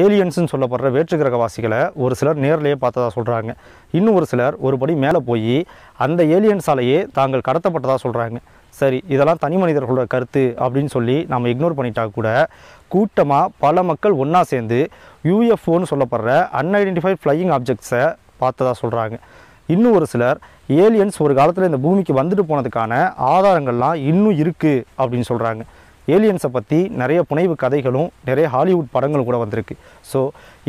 ஏலியன்ஸ்னு சொல்லப்படுற வேற்று கிரகவாசிகளை ஒரு சிலர் நேரிலேயே பார்த்ததா சொல்கிறாங்க இன்னும் ஒரு சிலர் ஒரு படி மேலே போய் அந்த ஏலியன்ஸாலேயே தாங்கள் கடத்தப்பட்டதாக சொல்கிறாங்க சரி இதெல்லாம் தனி மனிதர்களோட கருத்து அப்படின்னு சொல்லி நம்ம இக்னோர் பண்ணிட்டா கூட கூட்டமாக பல மக்கள் ஒன்றா சேர்ந்து யூஎஃப்ஓன்னு சொல்லப்படுற அன்ஐடென்டிஃபைட் ஃப்ளையிங் ஆப்ஜெக்ட்ஸை பார்த்ததா சொல்கிறாங்க இன்னும் ஒரு சிலர் ஏலியன்ஸ் ஒரு காலத்தில் இந்த பூமிக்கு வந்துட்டு போனதுக்கான ஆதாரங்கள்லாம் இன்னும் இருக்குது அப்படின்னு சொல்கிறாங்க ஏலியன்ஸை பற்றி நிறைய புனைவு கதைகளும் நிறைய ஹாலிவுட் படங்களும் கூட வந்திருக்கு ஸோ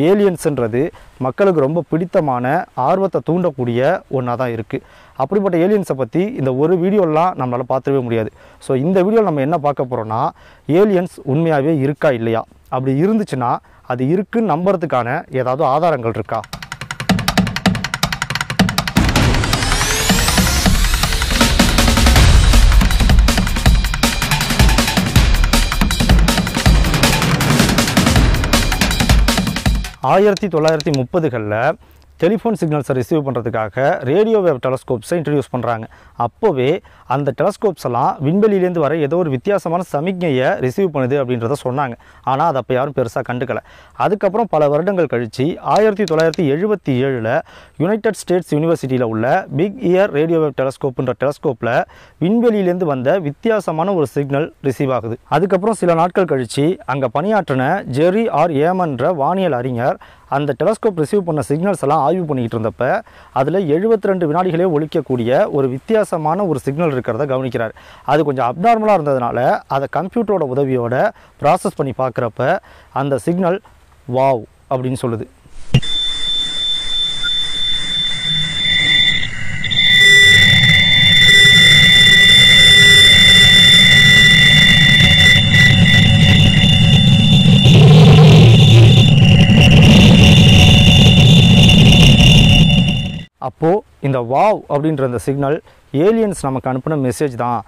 ஏலியன்ஸுன்றது மக்களுக்கு ரொம்ப பிடித்தமான ஆர்வத்தை தூண்டக்கூடிய ஒன்றாக தான் இருக்குது அப்படிப்பட்ட ஏலியன்ஸை பற்றி இந்த ஒரு வீடியோலாம் நம்மளால் பார்த்துடவே முடியாது ஸோ இந்த வீடியோவில் நம்ம என்ன பார்க்க போகிறோன்னா ஏலியன்ஸ் உண்மையாகவே இருக்கா இல்லையா அப்படி இருந்துச்சுன்னா அது இருக்குன்னு நம்புறதுக்கான ஏதாவது ஆதாரங்கள் இருக்கா ஆயிரத்தி தொள்ளாயிரத்தி முப்பதுகளில் டெலிஃபோன் சிக்னல்ஸை ரிசீவ் பண்ணுறதுக்காக ரேடியோ வேவ் டெலஸ்கோப்ஸை இன்ட்ரடியூஸ் பண்ணுறாங்க அப்போவே அந்த டெலஸ்கோப்ஸ் எல்லாம் விண்வெளியிலேருந்து வர ஏதோ ஒரு வித்தியாசமான சமிக்ஞையை ரிசீவ் பண்ணுது அப்படின்றத சொன்னாங்க ஆனால் அதை அப்போ யாரும் பெருசாக கண்டுக்கலை அதுக்கப்புறம் பல வருடங்கள் கழித்து ஆயிரத்தி தொள்ளாயிரத்தி எழுபத்தி ஏழில் யுனைடெட் ஸ்டேட்ஸ் யூனிவர்சிட்டியில் உள்ள பிக் இயர் ரேடியோ வேவ் டெலஸ்கோப்புன்ற டெலஸ்கோப்பில் விண்வெளியிலேருந்து வந்த வித்தியாசமான ஒரு சிக்னல் ரிசீவ் ஆகுது அதுக்கப்புறம் சில நாட்கள் கழித்து அங்கே பணியாற்றின ஜெரி ஆர் ஏமன்ற வானியல் அறிஞர் அந்த டெலஸ்கோப் ரிசீவ் பண்ண சிக்னல்ஸ் எல்லாம் ஆய்வு பண்ணிக்கிட்டு இருந்தப்ப அதில் எழுபத்தி ரெண்டு வினாடிகளே ஒழிக்கக்கூடிய ஒரு வித்தியாசமான ஒரு சிக்னல் இருக்கிறத கவனிக்கிறார் அது கொஞ்சம் அப்நார்மலாக இருந்ததுனால அதை கம்ப்யூட்டரோட உதவியோட ப்ராசஸ் பண்ணி பார்க்குறப்ப அந்த சிக்னல் வாவ் அப்படின்னு சொல்லுது அப்போது இந்த வாவ் அப்படின்ற அந்த சிக்னல் ஏலியன்ஸ் நமக்கு அனுப்பின மெசேஜ் தான்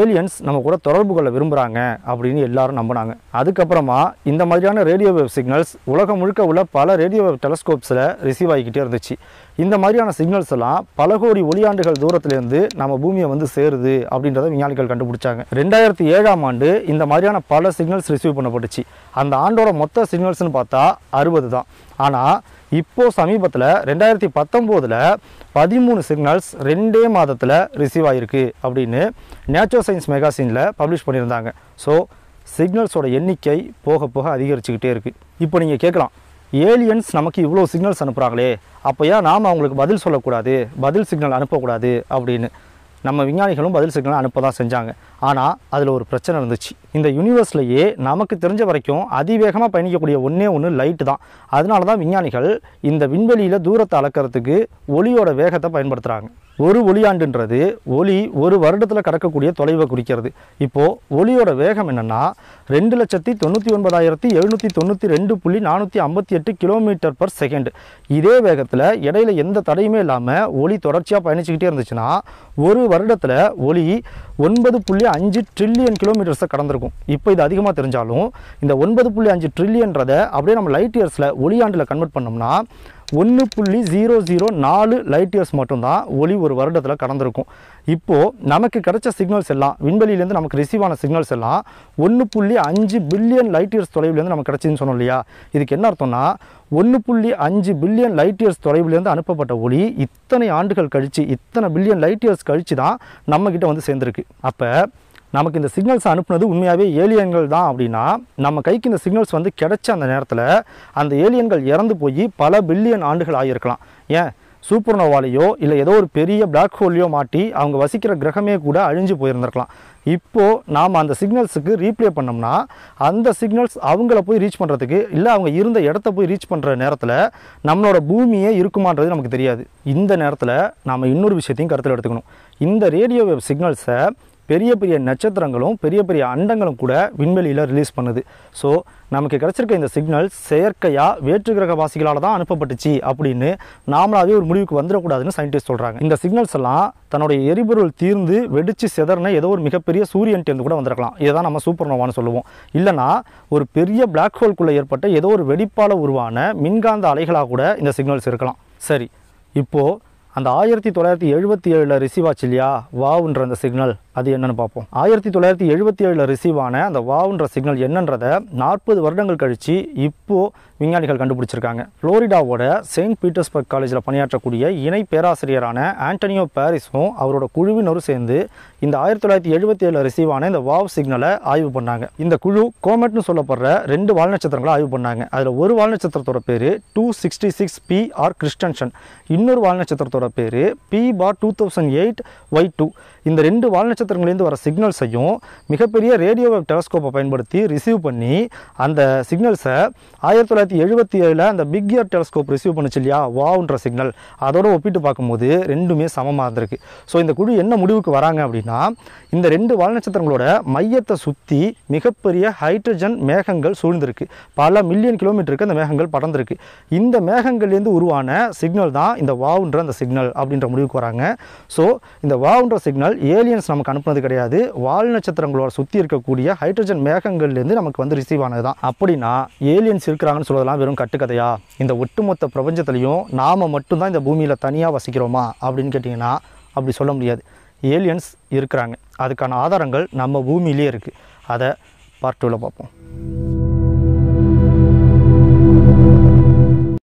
ஏலியன்ஸ் நம்ம கூட தொடர்பு கொள்ள விரும்புகிறாங்க அப்படின்னு எல்லாரும் நம்பினாங்க அதுக்கப்புறமா இந்த மாதிரியான ரேடியோ வேவ் சிக்னல்ஸ் உலகம் முழுக்க உள்ள பல ரேடியோ வேவ் டெலஸ்கோப்ஸில் ரிசீவ் ஆகிக்கிட்டே இருந்துச்சு இந்த மாதிரியான சிக்னல்ஸ் எல்லாம் பல கோடி ஒளியாண்டுகள் தூரத்துலேருந்து நம்ம பூமியை வந்து சேருது அப்படின்றத விஞ்ஞானிகள் கண்டுபிடிச்சாங்க ரெண்டாயிரத்தி ஏழாம் ஆண்டு இந்த மாதிரியான பல சிக்னல்ஸ் ரிசீவ் பண்ணப்பட்டுச்சு அந்த ஆண்டோட மொத்த சிக்னல்ஸ்னு பார்த்தா அறுபது தான் ஆனால் இப்போது சமீபத்தில் ரெண்டாயிரத்தி பத்தொம்போதில் பதிமூணு சிக்னல்ஸ் ரெண்டே மாதத்தில் ரிசீவ் ஆகிருக்கு அப்படின்னு நேச்சர் சயின்ஸ் மெகாசினில் பப்ளிஷ் பண்ணியிருந்தாங்க ஸோ சிக்னல்ஸோட எண்ணிக்கை போக போக அதிகரிச்சுக்கிட்டே இருக்குது இப்போ நீங்கள் கேட்கலாம் ஏலியன்ஸ் நமக்கு இவ்வளோ சிக்னல்ஸ் அனுப்புகிறாங்களே அப்போ ஏன் நாம் அவங்களுக்கு பதில் சொல்லக்கூடாது பதில் சிக்னல் அனுப்பக்கூடாது அப்படின்னு நம்ம விஞ்ஞானிகளும் பதில் சிக்னல் அனுப்ப தான் செஞ்சாங்க ஆனால் அதில் ஒரு பிரச்சனை இருந்துச்சு இந்த யூனிவர்ஸ்லேயே நமக்கு தெரிஞ்ச வரைக்கும் அதிவேகமாக பயணிக்கக்கூடிய ஒன்றே ஒன்று லைட்டு தான் அதனால தான் விஞ்ஞானிகள் இந்த விண்வெளியில் தூரத்தை அளக்கிறதுக்கு ஒளியோட வேகத்தை பயன்படுத்துகிறாங்க ஒரு ஒளியாண்டுன்றது ஒளி ஒரு வருடத்தில் கடக்கக்கூடிய தொலைவை குறிக்கிறது இப்போது ஒளியோட வேகம் என்னென்னா ரெண்டு லட்சத்தி தொண்ணூற்றி ஒன்பதாயிரத்தி எழுநூற்றி தொண்ணூற்றி ரெண்டு புள்ளி நானூற்றி ஐம்பத்தி எட்டு கிலோமீட்டர் பர் செகண்டு இதே வேகத்தில் இடையில எந்த தடையுமே இல்லாமல் ஒளி தொடர்ச்சியாக பயணிச்சுக்கிட்டே இருந்துச்சுன்னா ஒரு வருடத்தில் ஒளி ஒன்பது புள்ளி அஞ்சு ட்ரில்லியன் கிலோமீட்டர்ஸை கடந்திருக்கும் இருக்கும் இப்போ இது அதிகமாக தெரிஞ்சாலும் இந்த ஒன்பது புள்ளி அஞ்சு ட்ரில்லியன்றதை அப்படியே நம்ம லைட் இயர்ஸில் ஒளியாண்டில் கன்வெர்ட் பண்ணோம்னா ஒன்று புள்ளி ஜீரோ ஜீரோ நாலு லைட் இயர்ஸ் மட்டும்தான் ஒளி ஒரு வருடத்தில் கடந்திருக்கும் இப்போது நமக்கு கிடைச்ச சிக்னல்ஸ் எல்லாம் விண்வெளியிலேருந்து நமக்கு ரிசீவ் ஆன சிக்னல்ஸ் எல்லாம் ஒன்று புள்ளி அஞ்சு பில்லியன் லைட் இயர்ஸ் தொலைவிலேருந்து நமக்கு கிடச்சின்னு சொன்னோம் இல்லையா இதுக்கு என்ன அர்த்தம்னா ஒன்று புள்ளி அஞ்சு பில்லியன் லைட் இயர்ஸ் தொலைவுலேருந்து அனுப்பப்பட்ட ஒளி இத்தனை ஆண்டுகள் கழித்து இத்தனை பில்லியன் லைட் இயர்ஸ் கழித்து தான் நம்மக்கிட்ட வந்து சேர்ந்துருக்கு அப்போ நமக்கு இந்த சிக்னல்ஸ் அனுப்புனது உண்மையாகவே ஏலியன்கள் தான் அப்படின்னா நம்ம கைக்கு இந்த சிக்னல்ஸ் வந்து கிடைச்ச அந்த நேரத்தில் அந்த ஏலியன்கள் இறந்து போய் பல பில்லியன் ஆண்டுகள் ஆகியிருக்கலாம் ஏன் சூப்பர் நோவாலையோ இல்லை ஏதோ ஒரு பெரிய பிளாக் ஹோல்லையோ மாட்டி அவங்க வசிக்கிற கிரகமே கூட அழிஞ்சு போயிருந்திருக்கலாம் இப்போது நாம் அந்த சிக்னல்ஸுக்கு ரீப்ளே பண்ணோம்னா அந்த சிக்னல்ஸ் அவங்கள போய் ரீச் பண்ணுறதுக்கு இல்லை அவங்க இருந்த இடத்த போய் ரீச் பண்ணுற நேரத்தில் நம்மளோட பூமியே இருக்குமான்றது நமக்கு தெரியாது இந்த நேரத்தில் நாம் இன்னொரு விஷயத்தையும் கருத்தில் எடுத்துக்கணும் இந்த ரேடியோ சிக்னல்ஸை பெரிய பெரிய நட்சத்திரங்களும் பெரிய பெரிய அண்டங்களும் கூட விண்வெளியில் ரிலீஸ் பண்ணுது ஸோ நமக்கு கிடச்சிருக்க இந்த சிக்னல் செயற்கையாக வேற்று கிரகவாசிகளால் வாசிகளால் தான் அனுப்பப்பட்டுச்சு அப்படின்னு நாமளாவே ஒரு முடிவுக்கு வந்துடக்கூடாதுன்னு சயின்டிஸ்ட் சொல்கிறாங்க இந்த சிக்னல்ஸ் எல்லாம் தன்னுடைய எரிபொருள் தீர்ந்து வெடிச்சு செதறின ஏதோ ஒரு மிகப்பெரிய சூரியன் டேந்து கூட வந்திருக்கலாம் இதை தான் நம்ம சூப்பர் நோவான்னு சொல்லுவோம் இல்லைனா ஒரு பெரிய பிளாக் ஹோல்குள்ளே ஏற்பட்ட ஏதோ ஒரு வெடிப்பால் உருவான மின்காந்த அலைகளாக கூட இந்த சிக்னல்ஸ் இருக்கலாம் சரி இப்போது அந்த ஆயிரத்தி தொள்ளாயிரத்தி எழுபத்தி ஏழில் ரிசீவ் ஆச்சு இல்லையா வாவுன்ற அந்த சிக்னல் அது என்னன்னு பார்ப்போம் ஆயிரத்தி தொள்ளாயிரத்தி எழுபத்தி ஏழில் ரிசீவ் ஆன அந்த வாவுன்ற சிக்னல் என்னன்றதை நாற்பது வருடங்கள் கழித்து இப்போது விஞ்ஞானிகள் கண்டுபிடிச்சிருக்காங்க ஃப்ளோரிடாவோட செயின்ட் பீட்டர்ஸ்பர்க் காலேஜில் பணியாற்றக்கூடிய இணை பேராசிரியரான ஆண்டனியோ பாரிஸும் அவரோட குழுவினரும் சேர்ந்து இந்த ஆயிரத்தி தொள்ளாயிரத்தி எழுபத்தி ஏழில் ரிசீவ் ஆன இந்த வாவ் சிக்னலை ஆய்வு பண்ணாங்க இந்த குழு கோமெட்னு சொல்லப்படுற ரெண்டு வால் நட்சத்திரங்களை ஆய்வு பண்ணாங்க அதில் ஒரு வால் நட்சத்திரத்தோட பேர் two sixty six P R Christensen இன்னொரு வால் நட்சத்திரத்தோட பேர் P bar two thousand eight Y two இந்த ரெண்டு வால் நட்சத்திரங்கள்லேருந்து வர சிக்னல்ஸையும் மிகப்பெரிய ரேடியோ டெலஸ்கோப்பை பயன்படுத்தி ரிசீவ் பண்ணி அந்த சிக்னல்ஸை ஆயிரத்தி தொள்ளாயிரத்தி தொள்ளாயிரத்தி எழுபத்தி ஏழில் அந்த பிக் இயர் டெலஸ்கோப் ரிசீவ் பண்ணுச்சு இல்லையா வாவுன்ற சிக்னல் அதோட ஒப்பிட்டு பார்க்கும்போது ரெண்டுமே சமமாக இருந்திருக்கு ஸோ இந்த குழு என்ன முடிவுக்கு வராங்க அப்படின்னா இந்த ரெண்டு வால் நட்சத்திரங்களோட மையத்தை சுற்றி மிகப்பெரிய ஹைட்ரஜன் மேகங்கள் சூழ்ந்திருக்கு பல மில்லியன் கிலோமீட்டருக்கு அந்த மேகங்கள் படர்ந்திருக்கு இந்த மேகங்கள்லேருந்து உருவான சிக்னல் தான் இந்த வாவுன்ற அந்த சிக்னல் அப்படின்ற முடிவுக்கு வராங்க ஸோ இந்த வாவுன்ற சிக்னல் ஏலியன்ஸ் நமக்கு அனுப்புனது கிடையாது வால் நட்சத்திரங்களோட சுற்றி இருக்கக்கூடிய ஹைட்ரஜன் மேகங்கள்லேருந்து நமக்கு வந்து ரிசீவ் ஆனது தான் அப்படின்னா ஏலியன்ஸ் இருக்கிறாங்கன்னு சொல்ல சொல்கிறதெல்லாம் வெறும் கட்டுக்கதையா இந்த ஒட்டுமொத்த பிரபஞ்சத்துலேயும் நாம் மட்டும்தான் இந்த பூமியில் தனியாக வசிக்கிறோமா அப்படின்னு கேட்டிங்கன்னா அப்படி சொல்ல முடியாது ஏலியன்ஸ் இருக்கிறாங்க அதுக்கான ஆதாரங்கள் நம்ம பூமியிலே இருக்குது அதை பார்ட் பார்ப்போம்